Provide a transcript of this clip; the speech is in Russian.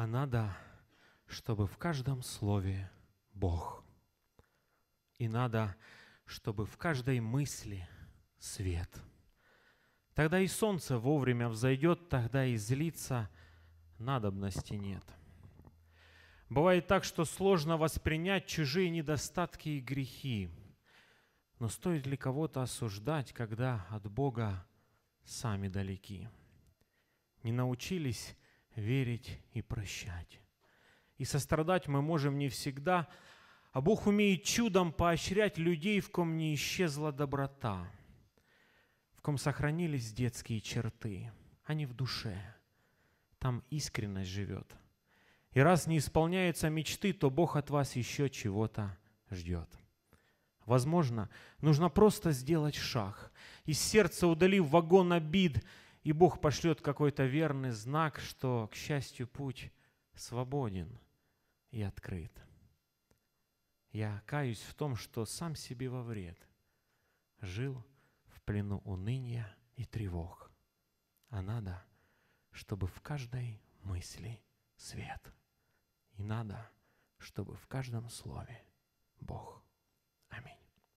а надо, чтобы в каждом слове Бог. И надо, чтобы в каждой мысли свет. Тогда и солнце вовремя взойдет, тогда и злиться надобности нет. Бывает так, что сложно воспринять чужие недостатки и грехи. Но стоит ли кого-то осуждать, когда от Бога сами далеки? Не научились верить и прощать. И сострадать мы можем не всегда, а Бог умеет чудом поощрять людей, в ком не исчезла доброта, в ком сохранились детские черты, а не в душе. Там искренность живет. И раз не исполняются мечты, то Бог от вас еще чего-то ждет. Возможно, нужно просто сделать шаг, из сердца удалив вагон обид – и Бог пошлет какой-то верный знак, что, к счастью, путь свободен и открыт. Я каюсь в том, что сам себе во вред жил в плену уныния и тревог. А надо, чтобы в каждой мысли свет. И надо, чтобы в каждом слове